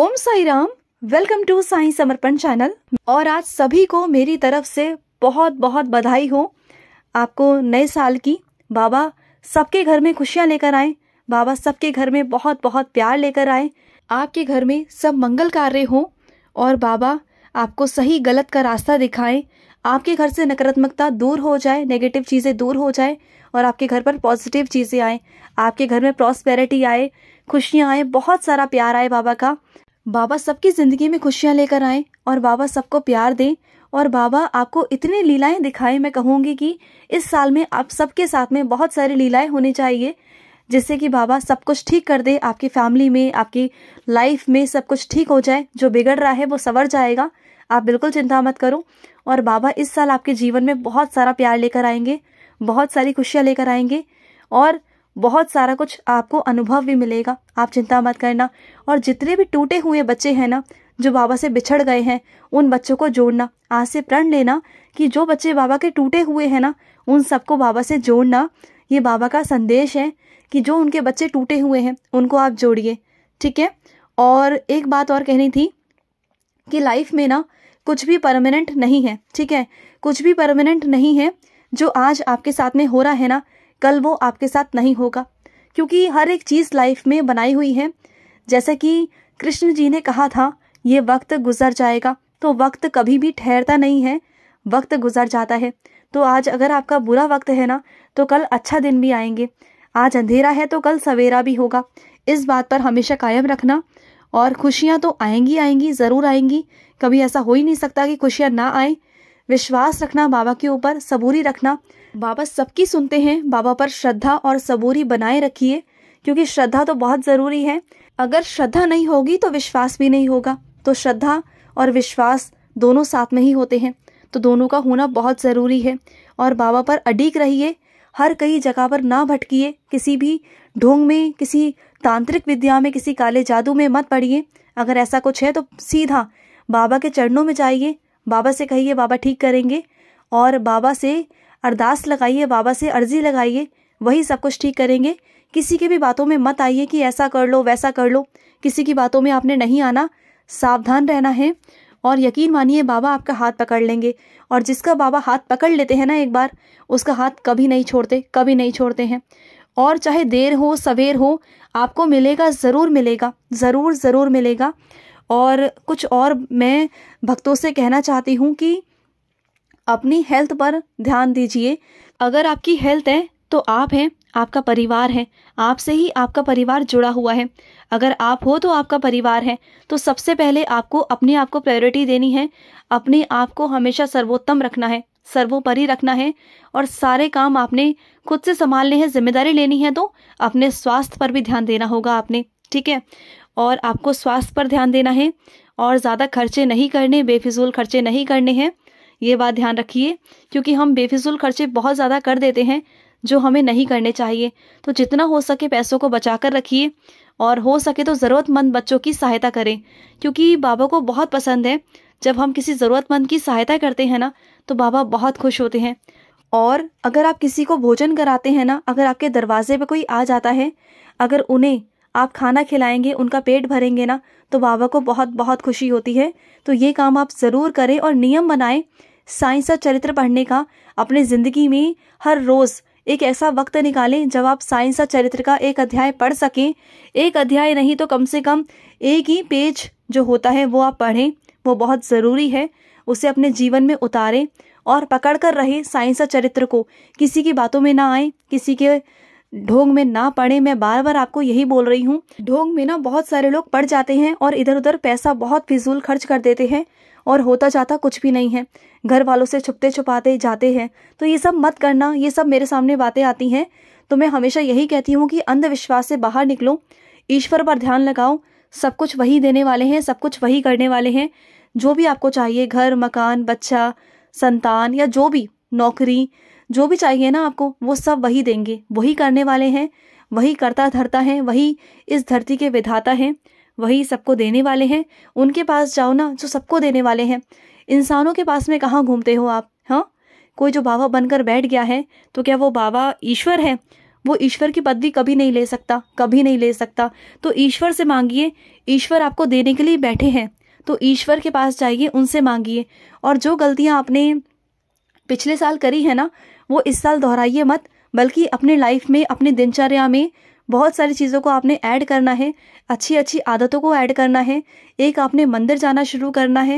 Om Sai Ram welcome to Sai Samarpan channel और आज सभी को मेरी तरफ से बहुत बहुत बधाई हो आपको नए साल की बाबा सबके घर में खुशियां लेकर आए बाबा सबके घर में बहुत बहुत प्यार लेकर आए आपके घर में सब मंगल कार्य हो और बाबा आपको सही गलत का रास्ता दिखाएं आपके घर से नकारात्मकता दूर हो जाए नेगेटिव चीज़ें दूर हो जाए और आपके घर पर पॉजिटिव चीज़ें आए आपके घर में प्रॉस्पेरिटी आए खुशियाँ आए बहुत सारा प्यार आए बाबा का बाबा सबकी ज़िंदगी में खुशियाँ लेकर आए और बाबा सबको प्यार दें और बाबा आपको इतनी लीलाएं दिखाएं मैं कहूँगी कि इस साल में आप सबके साथ में बहुत सारी लीलाएं होनी चाहिए जिससे कि बाबा सब कुछ ठीक कर दे आपकी फैमिली में आपकी लाइफ में सब कुछ ठीक हो जाए जो बिगड़ रहा है वो सवर जाएगा आप बिल्कुल चिंता मत करो और बाबा इस साल आपके जीवन में बहुत सारा प्यार लेकर आएंगे बहुत सारी खुशियाँ लेकर आएंगे और बहुत सारा कुछ आपको अनुभव भी मिलेगा आप चिंता मत करना और जितने भी टूटे हुए बच्चे हैं ना जो बाबा से बिछड़ गए हैं उन बच्चों को जोड़ना आज से प्रण लेना कि जो बच्चे बाबा के टूटे हुए हैं ना उन सबको बाबा से जोड़ना ये बाबा का संदेश है कि जो उनके बच्चे टूटे हुए हैं उनको आप जोड़िए ठीक है और एक बात और कहनी थी कि लाइफ में ना कुछ भी परमानेंट नहीं है ठीक है कुछ भी परमानेंट नहीं है जो आज आपके साथ में हो रहा है ना कल वो आपके साथ नहीं होगा क्योंकि हर एक चीज़ लाइफ में बनाई हुई है जैसा कि कृष्ण जी ने कहा था ये वक्त गुजर जाएगा तो वक्त कभी भी ठहरता नहीं है वक्त गुजर जाता है तो आज अगर आपका बुरा वक्त है ना तो कल अच्छा दिन भी आएंगे आज अंधेरा है तो कल सवेरा भी होगा इस बात पर हमेशा कायम रखना और खुशियाँ तो आएंगी आएंगी ज़रूर आएंगी कभी ऐसा हो ही नहीं सकता कि खुशियाँ ना आएँ विश्वास रखना बाबा के ऊपर सबूरी रखना बाबा सबकी सुनते हैं बाबा पर श्रद्धा और सबूरी बनाए रखिए क्योंकि श्रद्धा तो बहुत ज़रूरी है अगर श्रद्धा नहीं होगी तो विश्वास भी नहीं होगा तो श्रद्धा और विश्वास दोनों साथ में ही होते हैं तो दोनों का होना बहुत ज़रूरी है और बाबा पर अडीक रहिए हर कई जगह पर ना भटकिए किसी भी ढोंग में किसी तांत्रिक विद्या में किसी काले जादू में मत पड़िए अगर ऐसा कुछ है तो सीधा बाबा के चरणों में जाइए बाबा से कहिए बाबा ठीक करेंगे और बाबा से अरदास लगाइए बाबा से अर्जी लगाइए वही सब कुछ ठीक करेंगे किसी के भी बातों में मत आइए कि ऐसा कर लो वैसा कर लो किसी की बातों में आपने नहीं आना सावधान रहना है और यकीन मानिए बाबा आपका हाथ पकड़ लेंगे और जिसका बाबा हाथ पकड़ लेते हैं ना एक बार उसका हाथ कभी नहीं छोड़ते कभी नहीं छोड़ते हैं और चाहे देर हो सवेर हो आपको मिलेगा ज़रूर मिलेगा ज़रूर ज़रूर मिलेगा और कुछ और मैं भक्तों से कहना चाहती हूँ कि अपनी हेल्थ पर ध्यान दीजिए अगर आपकी हेल्थ है तो आप हैं आपका परिवार है आपसे ही आपका परिवार जुड़ा हुआ है अगर आप हो तो आपका परिवार है तो सबसे पहले आपको अपने आप को प्रायोरिटी देनी है अपने आप को हमेशा सर्वोत्तम रखना है सर्वोपरि रखना है और सारे काम आपने खुद से संभालने हैं जिम्मेदारी लेनी है तो अपने स्वास्थ्य पर भी ध्यान देना होगा आपने ठीक है और आपको स्वास्थ्य पर ध्यान देना है और ज़्यादा खर्चे नहीं करने बेफिजूल खर्चे नहीं करने हैं ये बात ध्यान रखिए क्योंकि हम बेफिजूल खर्चे बहुत ज़्यादा कर देते हैं जो हमें नहीं करने चाहिए तो जितना हो सके पैसों को बचा कर रखिए और हो सके तो ज़रूरतमंद बच्चों की सहायता करें क्योंकि बाबा को बहुत पसंद है जब हम किसी ज़रूरतमंद की सहायता करते हैं ना तो बाबा बहुत खुश होते हैं और अगर आप किसी को भोजन कराते हैं ना अगर आपके दरवाजे पर कोई आ जाता है अगर उन्हें आप खाना खिलाएंगे उनका पेट भरेंगे ना तो बाबा को बहुत बहुत खुशी होती है तो ये काम आप ज़रूर करें और नियम बनाएं साइंस और चरित्र पढ़ने का अपने ज़िंदगी में हर रोज़ एक ऐसा वक्त निकालें जब आप साइंस और चरित्र का एक अध्याय पढ़ सकें एक अध्याय नहीं तो कम से कम एक ही पेज जो होता है वो आप पढ़ें वो बहुत ज़रूरी है उसे अपने जीवन में उतारें और पकड़ कर रहे साइंस और चरित्र को किसी की बातों में ना आए किसी के ढोंग में ना पड़े मैं बार बार आपको यही बोल रही हूँ ढोंग में ना बहुत सारे लोग पड़ जाते हैं और इधर उधर पैसा बहुत फिजूल खर्च कर देते हैं और होता जाता कुछ भी नहीं है घर वालों से छुपते छुपाते जाते हैं तो ये सब मत करना ये सब मेरे सामने बातें आती हैं तो मैं हमेशा यही कहती हूँ कि अंधविश्वास से बाहर निकलो ईश्वर पर ध्यान लगाओ सब कुछ वही देने वाले हैं सब कुछ वही करने वाले हैं जो भी आपको चाहिए घर मकान बच्चा संतान या जो भी नौकरी जो भी चाहिए ना आपको वो सब वही देंगे वही करने वाले हैं वही करता धरता है वही इस धरती के विधाता हैं वही सबको देने वाले हैं उनके पास जाओ ना जो सबको देने वाले हैं इंसानों के पास में कहाँ घूमते हो आप हाँ कोई जो बाबा बनकर बैठ गया है तो क्या वो बाबा ईश्वर है वो ईश्वर की पदवी कभी नहीं ले सकता कभी नहीं ले सकता तो ईश्वर से मांगिए ईश्वर आपको देने के लिए बैठे हैं तो ईश्वर के पास जाइए उनसे मांगिए और जो गलतियाँ आपने पिछले साल करी है ना वो इस साल दोहराइए मत बल्कि अपने लाइफ में अपने दिनचर्या में बहुत सारी चीज़ों को आपने ऐड करना है अच्छी अच्छी आदतों को ऐड करना है एक आपने मंदिर जाना शुरू करना है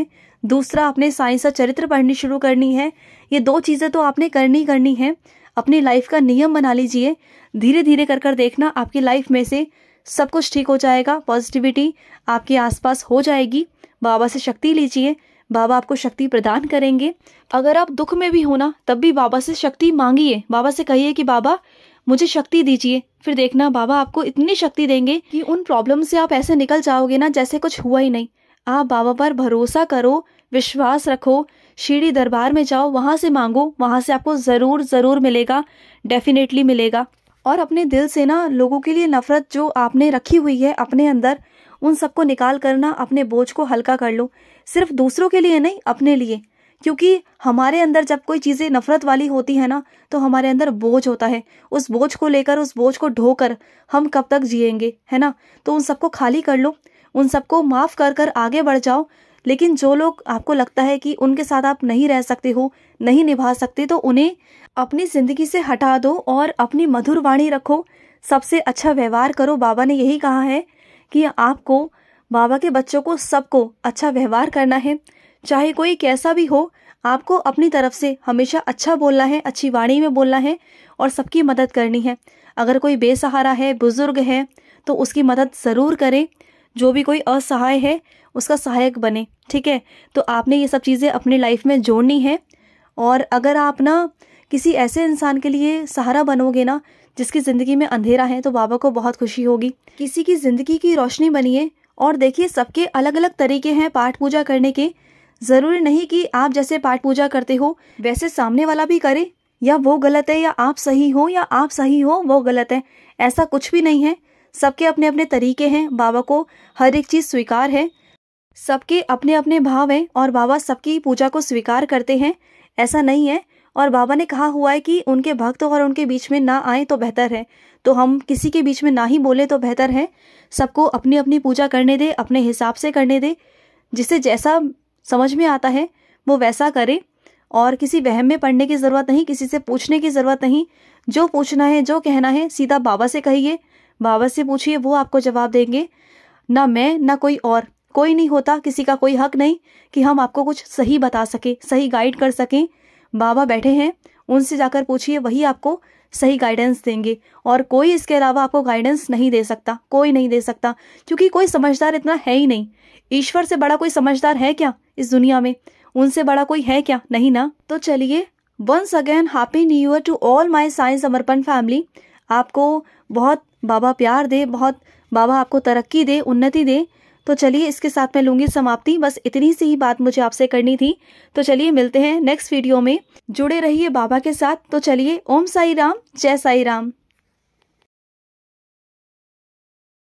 दूसरा आपने साइंस और चरित्र पढ़नी शुरू करनी है ये दो चीज़ें तो आपने करनी करनी है अपनी लाइफ का नियम बना लीजिए धीरे धीरे कर कर देखना आपकी लाइफ में से सब कुछ ठीक हो जाएगा पॉजिटिविटी आपके आसपास हो जाएगी बाबा से शक्ति लीजिए बाबा आपको शक्ति प्रदान करेंगे अगर आप दुख में भी हो ना तब भी बाबा से शक्ति मांगिए बाबा से कहिए कि बाबा मुझे शक्ति दीजिए फिर देखना बाबा आपको इतनी शक्ति देंगे कि उन प्रॉब्लम से आप ऐसे निकल जाओगे ना जैसे कुछ हुआ ही नहीं आप बाबा पर भरोसा करो विश्वास रखो शिरडी दरबार में जाओ वहाँ से मांगो वहाँ से आपको ज़रूर ज़रूर मिलेगा डेफिनेटली मिलेगा और अपने दिल से ना लोगों के लिए नफरत जो आपने रखी हुई है अपने अंदर उन सबको निकाल कर ना अपने बोझ को हल्का कर लो सिर्फ दूसरों के लिए नहीं अपने लिए क्योंकि हमारे अंदर जब कोई चीज़ें नफरत वाली होती है ना तो हमारे अंदर बोझ होता है उस बोझ को लेकर उस बोझ को ढोकर हम कब तक जिएंगे है ना तो उन सबको खाली कर लो उन सबको माफ़ कर कर आगे बढ़ जाओ लेकिन जो लोग आपको लगता है कि उनके साथ आप नहीं रह सकते हो नहीं निभा सकते तो उन्हें अपनी ज़िंदगी से हटा दो और अपनी मधुर वाणी रखो सबसे अच्छा व्यवहार करो बाबा ने यही कहा है कि आपको बाबा के बच्चों को सबको अच्छा व्यवहार करना है चाहे कोई कैसा भी हो आपको अपनी तरफ से हमेशा अच्छा बोलना है अच्छी वाणी में बोलना है और सबकी मदद करनी है अगर कोई बेसहारा है बुज़ुर्ग है तो उसकी मदद ज़रूर करें जो भी कोई असहाय है उसका सहायक बने ठीक है तो आपने ये सब चीज़ें अपनी लाइफ में जोड़नी है और अगर आप ना किसी ऐसे इंसान के लिए सहारा बनोगे ना जिसकी ज़िंदगी में अंधेरा है तो बाबा को बहुत खुशी होगी किसी की ज़िंदगी की रोशनी बनिए और देखिए सबके अलग अलग तरीके हैं पाठ पूजा करने के ज़रूरी नहीं कि आप जैसे पाठ पूजा करते हो वैसे सामने वाला भी करे या वो गलत है या आप सही हो या आप सही हो वो गलत है ऐसा कुछ भी नहीं है सबके अपने अपने तरीके हैं बाबा को हर एक चीज़ स्वीकार है सबके अपने अपने भाव हैं और बाबा सबकी पूजा को स्वीकार करते हैं ऐसा नहीं है और बाबा ने कहा हुआ है कि उनके भक्त और उनके बीच में ना आए तो बेहतर है तो हम किसी के बीच में ना ही बोले तो बेहतर है सबको अपनी अपनी पूजा करने दे अपने हिसाब से करने दे जिसे जैसा समझ में आता है वो वैसा करे और किसी वहम में पढ़ने की ज़रूरत नहीं किसी से पूछने की ज़रूरत नहीं जो पूछना है जो कहना है सीधा बाबा से कहिए बाबा से पूछिए वो आपको जवाब देंगे ना मैं ना कोई और कोई नहीं होता किसी का कोई हक नहीं कि हम आपको कुछ सही बता सकें सही गाइड कर सकें बाबा बैठे हैं उनसे जाकर पूछिए वही आपको सही गाइडेंस देंगे और कोई इसके अलावा आपको गाइडेंस नहीं दे सकता कोई नहीं दे सकता क्योंकि कोई समझदार इतना है ही नहीं ईश्वर से बड़ा कोई समझदार है क्या इस दुनिया में उनसे बड़ा कोई है क्या नहीं ना तो चलिए once again happy new year to all my science Samarpan family आपको बहुत बाबा प्यार दे बहुत बाबा आपको तरक्की दे उन्नति दे तो चलिए इसके साथ मैं लूंगी समाप्ति बस इतनी सी ही बात मुझे आपसे करनी थी तो चलिए मिलते हैं नेक्स्ट वीडियो में जुड़े रहिए बाबा के साथ तो चलिए ओम साई राम जय साई राम